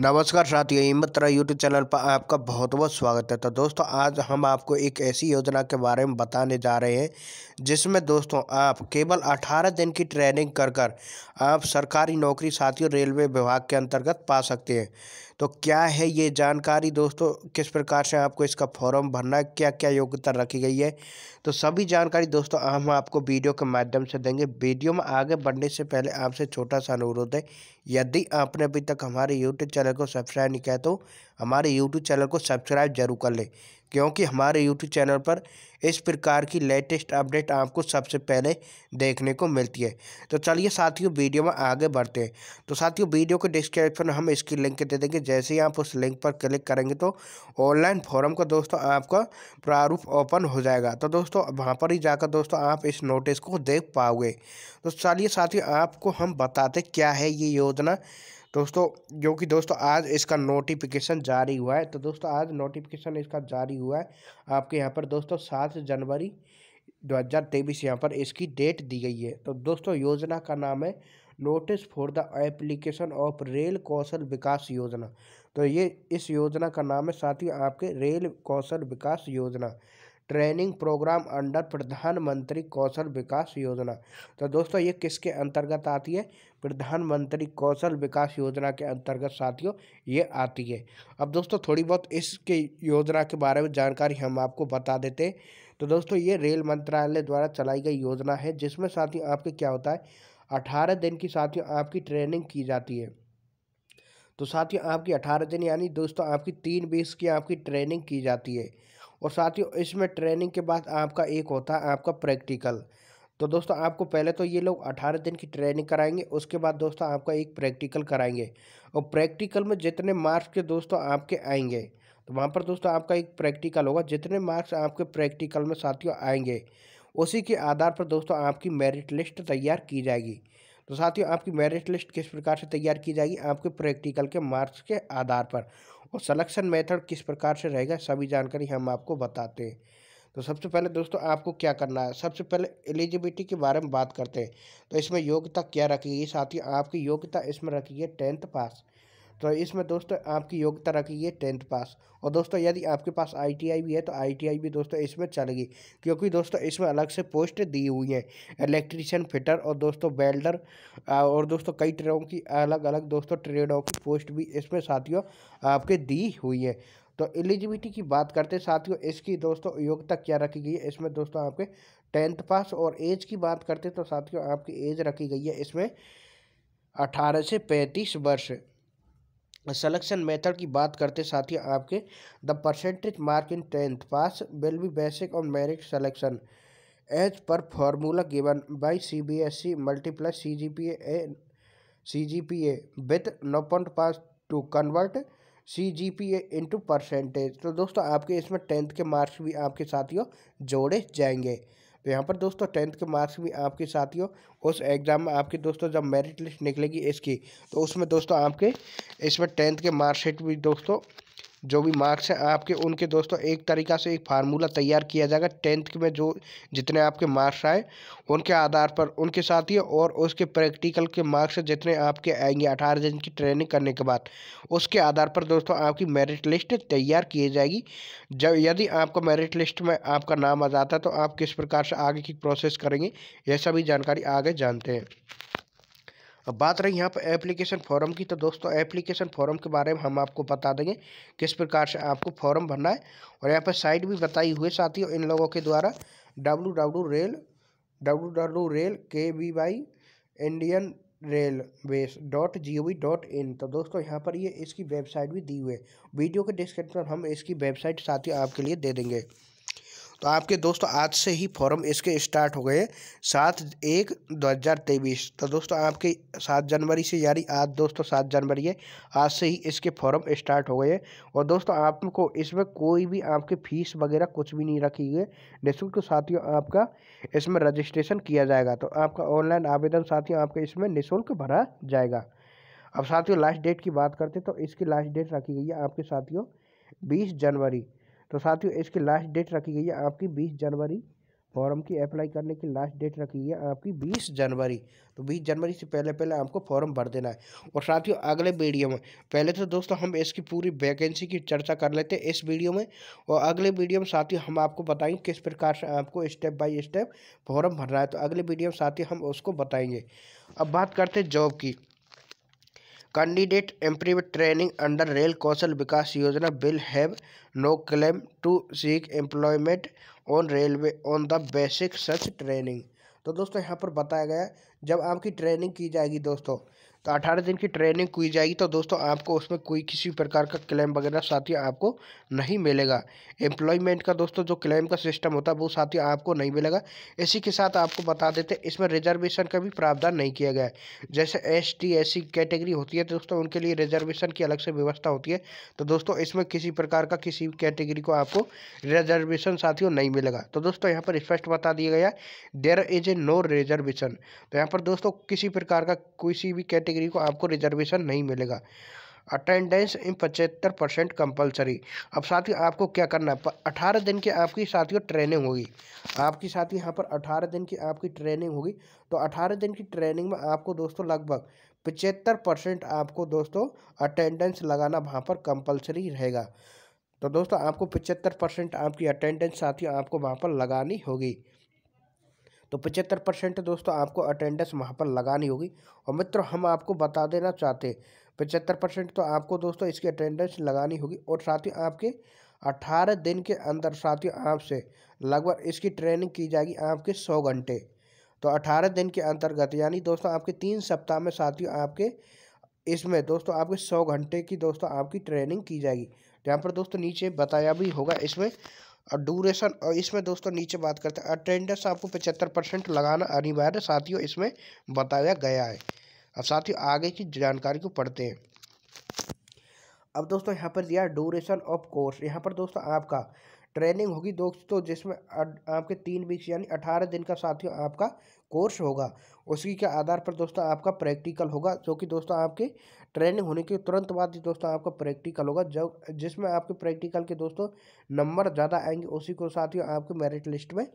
नमस्कार साथियों हिम्मत तरह यूट्यूब चैनल पर आपका बहुत बहुत स्वागत है तो दोस्तों आज हम आपको एक ऐसी योजना के बारे में बताने जा रहे हैं जिसमें दोस्तों आप केवल 18 दिन की ट्रेनिंग कर कर आप सरकारी नौकरी साथियों रेलवे विभाग के अंतर्गत पा सकते हैं तो क्या है ये जानकारी दोस्तों किस प्रकार से आपको इसका फॉर्म भरना है क्या क्या योग्यता रखी गई है तो सभी जानकारी दोस्तों हम आपको वीडियो के माध्यम से देंगे वीडियो में आगे बढ़ने से पहले आपसे छोटा सा अनुरोध है यदि आपने अभी तक हमारे यूट्यूब चैनल को सब्सक्राइब नहीं किया तो हमारे यूट्यूब चैनल को सब्सक्राइब जरूर कर लें क्योंकि हमारे YouTube चैनल पर इस प्रकार की लेटेस्ट अपडेट आपको सबसे पहले देखने को मिलती है तो चलिए साथियों वीडियो में आगे बढ़ते हैं तो साथियों वीडियो के डिस्क्रिप्शन में हम इसकी लिंक दे देंगे जैसे ही आप उस लिंक पर क्लिक करेंगे तो ऑनलाइन फॉरम का दोस्तों आपका प्रारूप ओपन हो जाएगा तो दोस्तों वहाँ पर ही जाकर दोस्तों आप इस नोटिस को देख पाओगे तो चलिए साथियों आपको हम बताते क्या है ये योजना दोस्तों जो कि दोस्तों आज इसका नोटिफिकेशन जारी हुआ है तो दोस्तों आज नोटिफिकेशन इसका जारी हुआ है आपके यहाँ पर दोस्तों सात जनवरी दो हज़ार तेईस यहाँ पर इसकी डेट दी गई है तो दोस्तों योजना का नाम है notice for the application of rail Kaushal Vikas Yojana तो ये इस योजना का नाम है साथ ही आपके रेल कौशल विकास योजना ट्रेनिंग प्रोग्राम अंडर प्रधानमंत्री कौशल विकास योजना तो दोस्तों ये किसके अंतर्गत आती है प्रधानमंत्री कौशल विकास योजना के अंतर्गत साथियों ये आती है अब दोस्तों थोड़ी बहुत इसके योजना के बारे में जानकारी हम आपको बता देते हैं तो दोस्तों ये रेल मंत्रालय द्वारा चलाई गई योजना है जिसमें साथियों आपके क्या होता है अठारह दिन की साथियों आपकी ट्रेनिंग की जाती है तो साथियों आपकी अठारह दिन यानी दोस्तों आपकी तीन बीस की आपकी ट्रेनिंग की जाती है और साथ ही इसमें ट्रेनिंग के बाद आपका एक होता है आपका प्रैक्टिकल तो दोस्तों आपको पहले तो ये लोग अठारह दिन की ट्रेनिंग कराएंगे उसके बाद दोस्तों आपका एक प्रैक्टिकल कराएंगे और प्रैक्टिकल में जितने मार्क्स के दोस्तों आपके आएंगे तो वहाँ पर दोस्तों आपका एक प्रैक्टिकल होगा जितने मार्क्स आपके प्रैक्टिकल में साथियों आएंगे उसी के आधार पर दोस्तों आपकी मेरिट लिस्ट तैयार की जाएगी तो साथियों आपकी मेरिट लिस्ट किस प्रकार से तैयार की जाएगी आपके प्रैक्टिकल के मार्क्स के आधार पर और सलेक्शन मेथड किस प्रकार से रहेगा सभी जानकारी हम आपको बताते हैं तो सबसे पहले दोस्तों आपको क्या करना है सबसे पहले एलिजिबिलिटी के बारे में बात करते हैं तो इसमें योग्यता क्या रखेगी साथ ही आपकी योग्यता इसमें रखी है टेंथ पास तो इसमें दोस्तों आपकी योग्यता रखी है टेंथ पास और दोस्तों यदि आपके पास आईटीआई भी है तो आईटीआई भी दोस्तों इसमें चलेगी क्योंकि दोस्तों इसमें अलग से पोस्ट दी हुई है इलेक्ट्रीशियन फिटर और दोस्तों वेल्डर और दोस्तों कई ट्रेडों की अलग अलग दोस्तों ट्रेडों की पोस्ट भी इसमें साथियों आपके दी हुई है तो एलिजिबिलिटी की बात करते हैं साथियों इसकी दोस्तों योग्यता क्या रखी गई है इसमें दोस्तों आपके टेंथ पास और एज की बात करते तो साथियों आपकी एज रखी गई है इसमें अठारह से पैंतीस वर्ष सेलेक्शन मेथड की बात करते साथ ही आपके the percentage mark in tenth pass will be basic on merit selection as per formula given by C B S C multiplies C G P A C G P A with नौ point pass to convert C G P A into percentage तो दोस्तों आपके इसमें tenth के marks भी आपके साथियों जोड़े जाएंगे तो यहाँ पर दोस्तों टेंथ के मार्क्स भी आपके साथियों उस एग्ज़ाम में आपके दोस्तों जब मेरिट लिस्ट निकलेगी इसकी तो उसमें दोस्तों आपके इसमें टेंथ के मार्कशीट भी दोस्तों जो भी मार्क्स हैं आपके उनके दोस्तों एक तरीका से एक फार्मूला तैयार किया जाएगा टेंथ में जो जितने आपके मार्क्स आए उनके आधार पर उनके साथ ही और उसके प्रैक्टिकल के मार्क्स जितने आपके आएंगे अठारह दिन की ट्रेनिंग करने के बाद उसके आधार पर दोस्तों आपकी मेरिट लिस्ट तैयार की जाएगी जब यदि आपको मेरिट लिस्ट में आपका नाम आ जाता है तो आप किस प्रकार से आगे की प्रोसेस करेंगे यह सभी जानकारी आगे जानते हैं अब बात रही यहाँ पर एप्लीकेशन फॉर्म की तो दोस्तों एप्लीकेशन फॉर्म के बारे में हम आपको बता देंगे किस प्रकार से आपको फॉर्म भरना है और यहाँ पर साइट भी बताई हुई साथियों इन लोगों के द्वारा W W rail W W rail K V Y Indian railways dot G O V dot in तो दोस्तों यहाँ पर ये इसकी वेबसाइट भी दी हुई है वीडियो के डिस्क्रिप्शन हम इसकी वेबसाइट साथ ही आपके लिए दे देंगे तो आपके दोस्तों आज से ही फॉर्म इसके स्टार्ट हो गए सात एक दो हज़ार तेईस तो दोस्तों आपके सात जनवरी से यानी आज दोस्तों सात जनवरी है आज से ही इसके फॉर्म स्टार्ट हो गए हैं और दोस्तों आपको इसमें कोई भी आपकी फ़ीस वगैरह कुछ भी नहीं रखी है निःशुल्क साथियों आपका इसमें रजिस्ट्रेशन किया जाएगा तो आपका ऑनलाइन आवेदन साथियों आपका इसमें निःशुल्क भरा जाएगा अब साथियों लास्ट डेट की बात करते तो इसकी लास्ट डेट रखी गई है आपके साथियों बीस जनवरी तो साथियों इसकी लास्ट डेट रखी गई है आपकी बीस जनवरी फॉर्म की अप्लाई करने की लास्ट डेट रखी है आपकी बीस जनवरी तो बीस जनवरी से पहले पहले आपको फॉर्म भर देना है और साथियों अगले वीडियो में पहले तो दोस्तों हम इसकी पूरी वैकेंसी की चर्चा कर लेते हैं इस वीडियो में और अगले वीडियो में साथियों हम आपको बताएंगे किस प्रकार से आपको स्टेप बाई स्टेप फॉर्म भरना है तो अगले वीडियो में साथियों हम उसको बताएंगे अब बात करते हैं जॉब की कैंडिडेट एम्प्री training under rail Kaushal Vikas Yojana will have no claim to seek employment on railway on the basic such training तो दोस्तों यहाँ पर बताया गया जब आपकी ट्रेनिंग की जाएगी दोस्तों तो अठारह दिन की ट्रेनिंग की जाएगी तो दोस्तों आपको उसमें कोई किसी प्रकार का क्लेम वगैरह साथी आपको नहीं मिलेगा एम्प्लॉयमेंट का दोस्तों जो क्लेम का सिस्टम होता है वो साथी आपको नहीं मिलेगा इसी के साथ आपको बता देते हैं इसमें रिजर्वेशन का भी प्रावधान नहीं किया गया जैसे S T S C category होती है दोस्तों उनके लिए रिजर्वेशन की अलग से व्यवस्था होती है तो दोस्तों इसमें किसी प्रकार का किसी कैटेगरी को आपको रिजर्वेशन साथियों नहीं मिलेगा तो दोस्तों यहाँ पर स्पष्ट बता दिया गया there is a no reservation तो यहाँ पर दोस्तों किसी प्रकार का किसी भी कैटेगरी कैटेगरी को आपको रिजर्वेशन नहीं मिलेगा अटेंडेंस इन पचहत्तर परसेंट कंपल्सरी अब साथियों आपको क्या करना है अठारह दिन की आपकी साथियों ट्रेनिंग होगी आपकी साथी यहाँ पर अठारह दिन की आपकी ट्रेनिंग होगी तो अठारह दिन की ट्रेनिंग में आपको दोस्तों लगभग पचहत्तर परसेंट आपको दोस्तों अटेंडेंस लगाना वहाँ पर कंपलसरी रहेगा तो दोस्तों आपको पचहत्तर परसेंट आपकी अटेंडेंस साथियों आपको वहाँ पर लगानी होगी तो पचहत्तर परसेंट दोस्तों आपको अटेंडेंस वहाँ पर लगानी होगी और मित्रों हम आपको बता देना चाहते पचहत्तर परसेंट तो आपको दोस्तों इसकी अटेंडेंस लगानी होगी और साथ ही आपके अट्ठारह दिन के अंदर साथियों आपसे लगभग इसकी ट्रेनिंग की जाएगी आपके सौ घंटे तो अठारह दिन के अंतर्गत यानी दोस्तों आपके तीन सप्ताह में साथियों आपके इसमें दोस्तों आपके सौ घंटे की दोस्तों आपकी ट्रेनिंग की जाएगी यहाँ पर दोस्तों नीचे बताया भी होगा इसमें और ड्यूरेशन और इसमें दोस्तों नीचे बात करते हैं अटेंडेंस आपको पचहत्तर परसेंट लगाना अनिवार्य साथियों इसमें बताया गया है अब साथियों आगे की जानकारी को पढ़ते हैं अब दोस्तों यहाँ पर दिया ड्यूरेशन ऑफ कोर्स यहाँ पर दोस्तों आपका ट्रेनिंग होगी दोस्तों जिसमें आपके तीन वीक्स यानी अठारह दिन का साथियों आपका कोर्स होगा उसी के आधार पर दोस्तों आपका प्रैक्टिकल होगा जो कि दोस्तों आपके ट्रेनिंग होने के तुरंत बाद ही दोस्तों आपका प्रैक्टिकल होगा जब जिसमें आपके प्रैक्टिकल के दोस्तों नंबर ज़्यादा आएंगे उसी को साथ ही आपके मेरिट लिस्ट में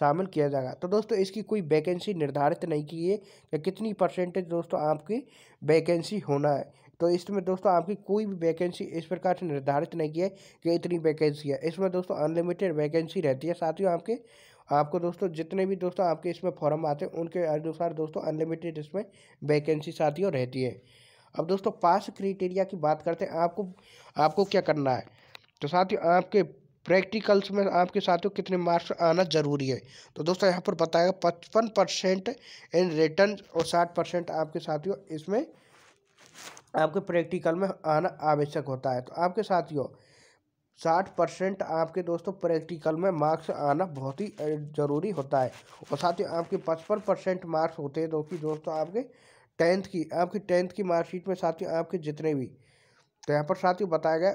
शामिल किया जाएगा तो दोस्तों इसकी कोई वैकेंसी निर्धारित नहीं की है कि कितनी परसेंटेज दोस्तों आपकी वैकेंसी होना है तो इसमें दोस्तों आपकी कोई भी वैकेंसी इस प्रकार से निर्धारित नहीं की है कि इतनी वैकेंसी है इसमें दोस्तों अनलिमिटेड वैकेंसी रहती है साथ ही आपके आपको दोस्तों जितने भी दोस्तों आपके इसमें फॉर्म आते हैं उनके अनुसार दोस्तों अनलिमिटेड इसमें वैकेंसी साथियों रहती है अब दोस्तों पास क्राइटेरिया की बात करते हैं आपको आपको क्या करना है तो साथ ही आपके प्रैक्टिकल्स में आपके साथियों कितने मार्क्स आना जरूरी है तो दोस्तों यहाँ पर बताएगा पचपन परसेंट इन रिटर्न और साठ परसेंट आपके साथियों इसमें आपके प्रैक्टिकल में आना आवश्यक होता है तो आपके साथियों साठ परसेंट आपके दोस्तों प्रैक्टिकल में मार्क्स आना बहुत ही ज़रूरी होता है और साथ ही आपके पचपन परसेंट मार्क्स होते हैं जो कि दोस्तों आपके टेंथ की आपकी टेंथ की मार्कशीट में साथियों आपके जितने भी तो यहाँ पर साथियों बताया गया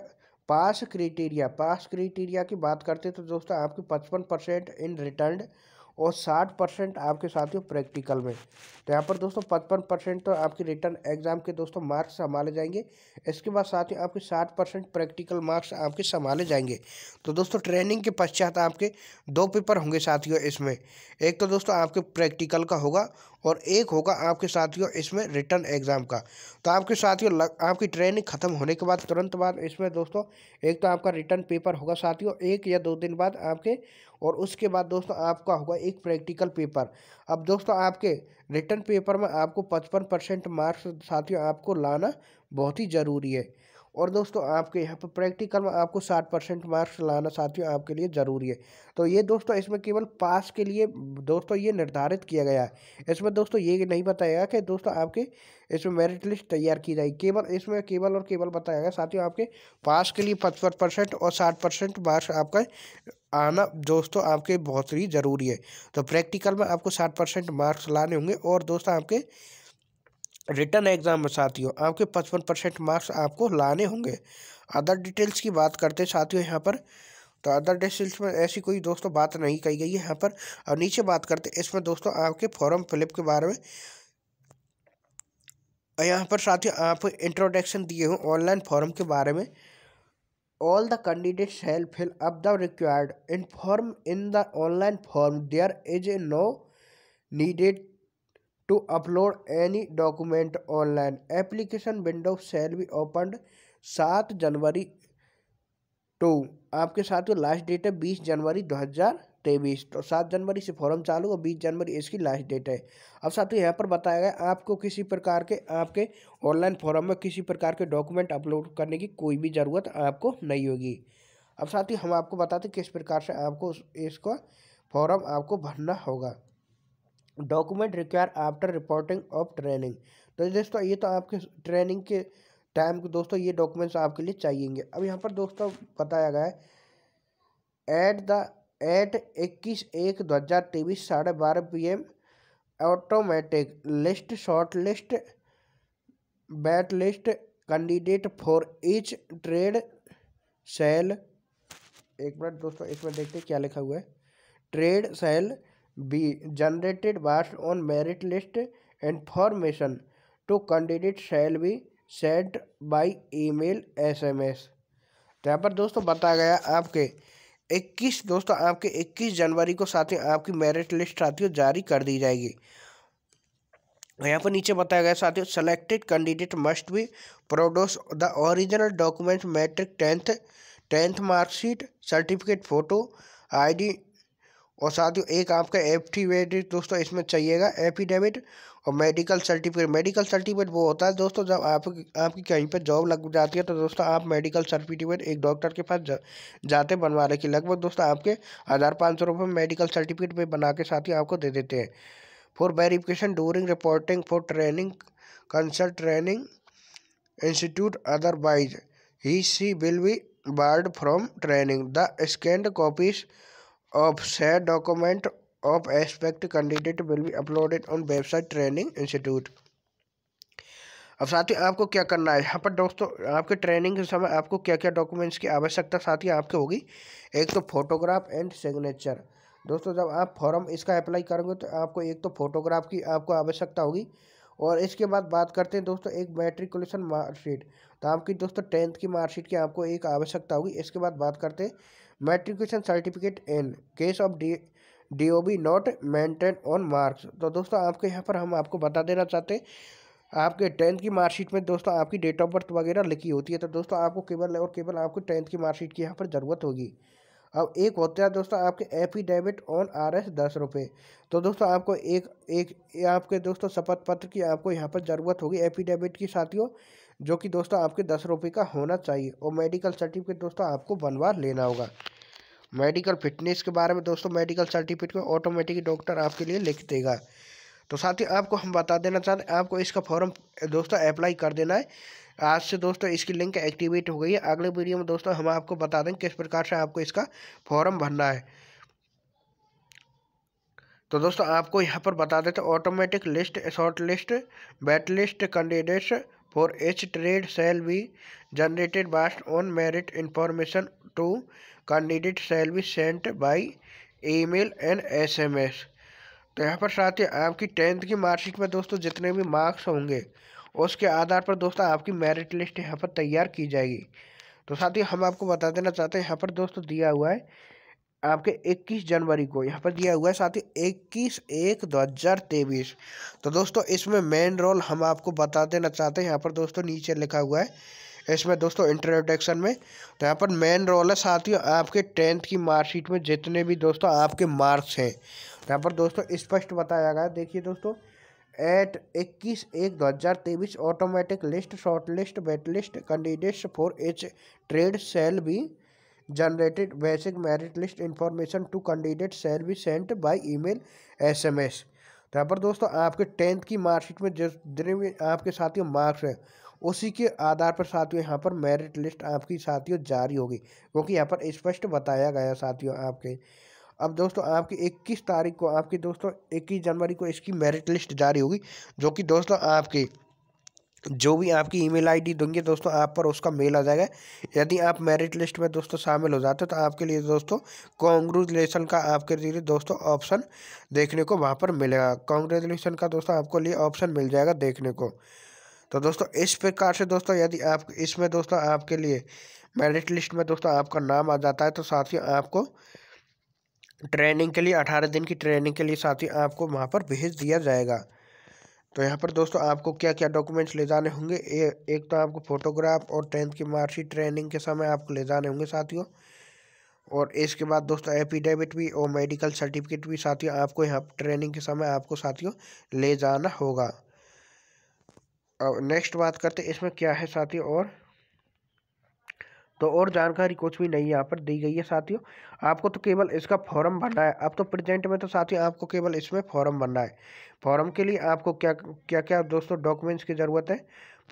पास क्रिटीरिया पास क्रिटेरिया की बात करते तो दोस्तों आपकी पचपन परसेंट इन रिटर्न और साठ परसेंट आपके साथियों प्रैक्टिकल में तो यहाँ पर दोस्तों पचपन परसेंट तो आपके रिटर्न एग्जाम के दोस्तों मार्क्स संभाले जाएंगे इसके बाद साथियों आपके साठ परसेंट प्रैक्टिकल मार्क्स आपके संभाले जाएंगे तो दोस्तों ट्रेनिंग के पश्चात आपके दो पेपर होंगे साथियों इसमें एक तो दोस्तों आपके प्रैक्टिकल का होगा और एक होगा आपके साथियों इसमें रिटर्न एग्ज़ाम का तो आपके साथियों आपकी ट्रेनिंग ख़त्म होने के बाद तुरंत बाद इसमें दोस्तों एक तो आपका रिटर्न पेपर होगा साथियों एक या दो दिन बाद आपके और उसके बाद दोस्तों आपका होगा एक प्रैक्टिकल पेपर अब दोस्तों आपके रिटर्न पेपर में आपको पचपन परसेंट मार्क्स साथियों आपको लाना बहुत ही ज़रूरी है और दोस्तों आपके यहाँ पर प्रैक्टिकल में आपको साठ परसेंट मार्क्स लाना साथियों आपके लिए ज़रूरी है तो ये दोस्तों इसमें केवल पास के लिए दोस्तों ये निर्धारित किया गया है इसमें दोस्तों ये नहीं बताया कि दोस्तों आपके इसमें मेरिट लिस्ट तैयार की जाएगी केवल इसमें केवल और केवल बताया गया साथियों आपके पास के लिए पचपन परसेंट और साठ परसेंट मार्क्स आपका आना दोस्तों आपके बहुत ही ज़रूरी है तो प्रैक्टिकल में आपको साठ परसेंट मार्क्स लाने होंगे और दोस्तों आपके रिटर्न एग्ज़ाम में साथियों आपके पचपन परसेंट मार्क्स आपको लाने होंगे अदर डिटेल्स की बात करते साथियों यहाँ पर तो अदर डिटेल्स में ऐसी कोई दोस्तों बात नहीं कही गई है यहाँ पर और नीचे बात करते इसमें दोस्तों आपके फॉर्म फिलिप के बारे में यहाँ पर साथियों आप इंट्रोडक्शन दिए हों ऑनलाइन फॉर्म के बारे में all the candidates shall fill up the required inform in the online form there is no needed to upload any document online application window shall be opened सात जनवरी टू आपके साथ में last date है बीस जनवरी दो हज़ार तेईस तो सात जनवरी से फॉर्म चालू और बीस जनवरी इसकी लास्ट डेट है अब साथ ही यहाँ पर बताया गया आपको किसी प्रकार के आपके ऑनलाइन फॉर्म में किसी प्रकार के डॉक्यूमेंट अपलोड करने की कोई भी ज़रूरत आपको नहीं होगी अब साथ ही हम आपको बताते किस प्रकार से आपको इसका फॉर्म आपको भरना होगा document require after reporting of training तो दोस्तों ये तो आपके ट्रेनिंग के टाइम को दोस्तों ये डॉक्यूमेंट्स आपके लिए चाहिएंगे अब यहाँ पर दोस्तों बताया गया है एट द एट इक्कीस एक दो हज़ार तेईस साढ़े बारह P M automatic list short list wait list candidate for each trade shall एक मिनट दोस्तों इसमें देखते क्या लिखा हुआ है trade shall be generated be on merit list merit to candidate shall be shall by email S M तो यहाँ पर दोस्तों बताया गया आपके इक्कीस दोस्तों आपके इक्कीस जनवरी को साथ ही आपकी मेरिट लिस्ट साथियों जारी कर दी जाएगी तो यहाँ पर नीचे बताया गया साथियों selected candidate must be produce the original document matric tenth tenth marksheet certificate photo ID और साथ ही एक आपका एफिडेविट दोस्तों इसमें चाहिएगा एफिडेविट और मेडिकल सर्टिफिकेट मेडिकल सर्टिफिकेट वो होता है दोस्तों जब आप आपकी कहीं पर जॉब लग जाती है तो दोस्तों आप मेडिकल सर्टिफिकेट एक डॉक्टर के पास जा, जाते बनवा रखी लगभग दोस्तों आपके हज़ार पाँच सौ रुपये मेडिकल सर्टिफिकेट भी बना के साथ ही आपको दे देते हैं for verification during reporting for training consult training institute otherwise he she will be barred from training the scanned copies of said document of aspect candidate will be uploaded on website training institute अब साथ ही आपको क्या करना है यहाँ पर दोस्तों आपके ट्रेनिंग के समय आपको क्या क्या डॉक्यूमेंट्स की आवश्यकता साथ ही आपके होगी एक तो फोटोग्राफ एंड सिग्नेचर दोस्तों जब आप फॉर्म इसका अप्लाई करोगे तो आपको एक तो फोटोग्राफ की आपको आवश्यकता होगी और इसके बाद बात करते हैं दोस्तों एक मेट्रिकुलेशन मार्कशीट तो आपकी दोस्तों टेंथ की मार्कशीट की आपको एक आवश्यकता होगी इसके बाद बात करते हैं matriculation certificate in case of D D O B not maintain on marks तो दोस्तों आपके यहाँ पर हम आपको बता देना चाहते हैं आपके टेंथ की मार्कशीट में दोस्तों आपकी डेट ऑफ बर्थ वगैरह लिखी होती है तो दोस्तों आपको केवल और केवल आपको टेंथ की मार्कशीट की यहाँ पर ज़रूरत होगी अब एक होता है दोस्तों आपके एफिडेविट ऑन आर एस दस रुपये तो दोस्तों आपको एक एक आपके दोस्तों शपथ पत्र की आपको यहाँ पर ज़रूरत होगी एफिडेविट की साथियों जो कि दोस्तों आपके दस रुपये का होना चाहिए और मेडिकल सर्टिफिकेट दोस्तों आपको बनवा लेना होगा मेडिकल फिटनेस के बारे में दोस्तों मेडिकल सर्टिफिकेट में ऑटोमेटिक डॉक्टर आपके लिए लिख देगा तो साथ ही आपको हम बता देना चाहते हैं आपको इसका फॉर्म दोस्तों अप्लाई कर देना है आज से दोस्तों इसकी लिंक एक्टिवेट हो गई है अगले वीडियो में दोस्तों हम आपको बता दें किस प्रकार से आपको इसका फॉर्म भरना है तो दोस्तों आपको यहाँ पर बता देते automatic list short list wait list candidates shall each generated shall on merit based to candidate shall to sent by email and S M S तो यहाँ पर साथ ही आपकी टेंथ की मार्कशीट में दोस्तों जितने भी मार्क्स होंगे उसके आधार पर दोस्तों आपकी मेरिट लिस्ट यहाँ पर तैयार की जाएगी तो साथ ही हम आपको बता देना चाहते हैं यहाँ पर दोस्तों दिया हुआ है आपके 21 जनवरी को यहाँ पर दिया हुआ है साथ ही इक्कीस एक दो हज़ार तेईस तो दोस्तों इसमें मेन रोल हम आपको बता देना चाहते हैं यहाँ पर दोस्तों नीचे लिखा हुआ है इसमें दोस्तों इंट्रोडक्शन में तो यहाँ पर मेन रोल है साथ ही आपके टेंथ की मार्कशीट में जितने भी दोस्तों आपके मार्क्स हैं तो यहाँ पर दोस्तों स्पष्ट बताया गया देखिए दोस्तों एट इक्कीस एक दो हज़ार तेईस automatic list short list wait list candidates for each trade shall be generated list information to candidate shall be sent by email S M S तो यहाँ पर दोस्तों आपके टेंथ की मार्कशीट में जिस जितने भी आपके साथियों मार्क्स हैं उसी के आधार पर साथियों यहाँ पर मेरिट लिस्ट आपकी साथियों जारी होगी क्योंकि यहाँ पर स्पष्ट बताया गया साथियों आपके अब दोस्तों आपकी इक्कीस तारीख को आपकी दोस्तों इक्कीस जनवरी को इसकी मेरिट लिस्ट जारी होगी जो कि दोस्तों आपकी जो भी आपकी ईमेल आईडी दूंगी दोस्तों आप पर उसका मेल आ जाएगा यदि आप मेरिट लिस्ट में दोस्तों शामिल हो जाते हो तो आपके लिए दोस्तों कॉन्ग्रेचुलेसन का आपके लिए दोस्तों ऑप्शन देखने को वहाँ पर मिलेगा कॉन्ग्रेचुलेसन का दोस्तों आपको लिए ऑप्शन मिल जाएगा देखने को तो दोस्तों इस प्रकार से दोस्तों यदि आप इसमें दोस्तों आपके लिए मेरिट लिस्ट में दोस्तों आपका नाम आ जाता है तो साथ ही आपको ट्रेनिंग के लिए अठारह दिन की ट्रेनिंग के लिए साथ ही आपको वहाँ पर भेज दिया जाएगा तो यहाँ पर दोस्तों आपको क्या क्या डॉक्यूमेंट्स ले जाने होंगे ए, एक तो आपको फोटोग्राफ और टेंथ की मार्कशीट ट्रेनिंग के समय आपको ले जाने होंगे साथियों और इसके बाद दोस्तों एफिडेविट भी और मेडिकल सर्टिफिकेट भी साथियों आपको यहाँ ट्रेनिंग के समय आपको साथियों ले जाना होगा अब नेक्स्ट बात करते इसमें क्या है साथियों और तो और जानकारी कुछ भी नहीं यहाँ पर दी गई है साथियों आपको तो केवल इसका फॉर्म भरना है अब तो प्रेजेंट में तो साथियों आपको केवल इसमें फॉर्म भरना है फॉर्म के लिए आपको क्या क्या क्या दोस्तों डॉक्यूमेंट्स की ज़रूरत है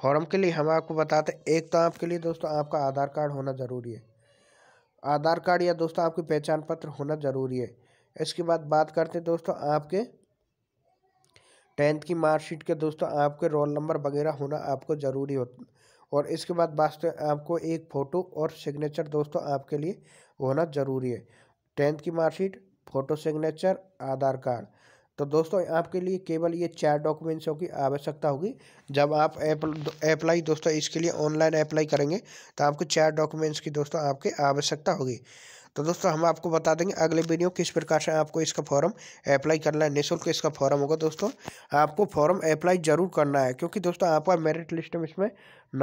फॉर्म के लिए हम आपको बताते हैं एक तो आपके लिए दोस्तों आपका आधार कार्ड होना ज़रूरी है आधार कार्ड या दोस्तों आपकी पहचान पत्र होना ज़रूरी है इसके बाद बात करते हैं दोस्तों आपके टेंथ की मार्कशीट के दोस्तों आपके रोल नंबर वगैरह होना आपको ज़रूरी हो और इसके बाद वास्ते आपको एक फ़ोटो और सिग्नेचर दोस्तों आपके लिए होना ज़रूरी है टेंथ की marksheet photo signature Aadhaar card तो दोस्तों आपके लिए केवल ये चार डॉक्यूमेंट्सों की आवश्यकता होगी जब आप अप्लाई दोस्तों इसके लिए ऑनलाइन अप्लाई करेंगे तो आपको चार डॉक्यूमेंट्स की दोस्तों आपके आवश्यकता होगी तो दोस्तों हम आपको बता देंगे अगले वीडियो किस प्रकार से आपको इसका फॉर्म अप्लाई करना है निःशुल्क इसका फॉर्म होगा दोस्तों आपको फॉर्म अप्लाई ज़रूर करना है क्योंकि दोस्तों आपका मेरिट लिस्ट में इसमें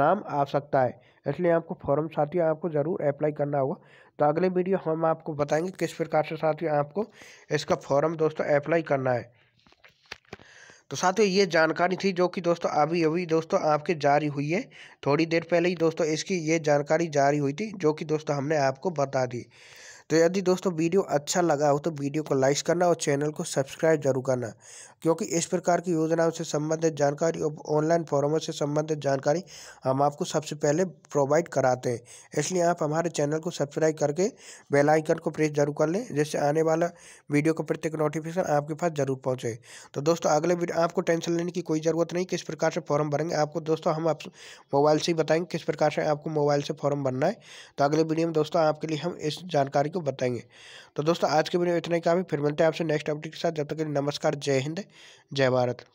नाम आ सकता है इसलिए आपको फॉर्म साथियों आपको ज़रूर अप्लाई करना होगा तो अगले वीडियो हम आपको बताएंगे किस प्रकार से साथियों आपको इसका फॉर्म दोस्तों अप्लाई करना है तो साथियों ये जानकारी थी जो कि दोस्तों अभी अभी दोस्तों आपके जारी हुई है थोड़ी देर पहले ही दोस्तों इसकी ये जानकारी जारी हुई थी जो कि दोस्तों हमने आपको बता दी तो यदि दोस्तों वीडियो अच्छा लगा हो तो वीडियो को लाइक करना और चैनल को सब्सक्राइब जरूर करना क्योंकि इस प्रकार की योजनाओं से संबंधित जानकारी और ऑनलाइन फॉर्मों से संबंधित जानकारी हम आपको सबसे पहले प्रोवाइड कराते हैं इसलिए आप हमारे चैनल को सब्सक्राइब करके बेल आइकन को प्रेस जरूर कर लें जिससे आने वाला वीडियो का प्रत्येक नोटिफिकेशन आपके पास जरूर पहुँचे तो दोस्तों अगले वीडियो आपको टेंशन लेने की कोई ज़रूरत नहीं किस प्रकार से फॉर्म भरेंगे आपको दोस्तों हम आप मोबाइल से ही बताएंगे किस प्रकार से आपको मोबाइल से फॉर्म भरना है तो अगले वीडियो में दोस्तों आपके लिए हम इस जानकारी को तो बताएंगे तो दोस्तों आज के वीडियो इतना ही काम है फिर मिलते हैं आपसे नेक्स्ट अपडेट के साथ जब तक के लिए नमस्कार जय हिंद जय भारत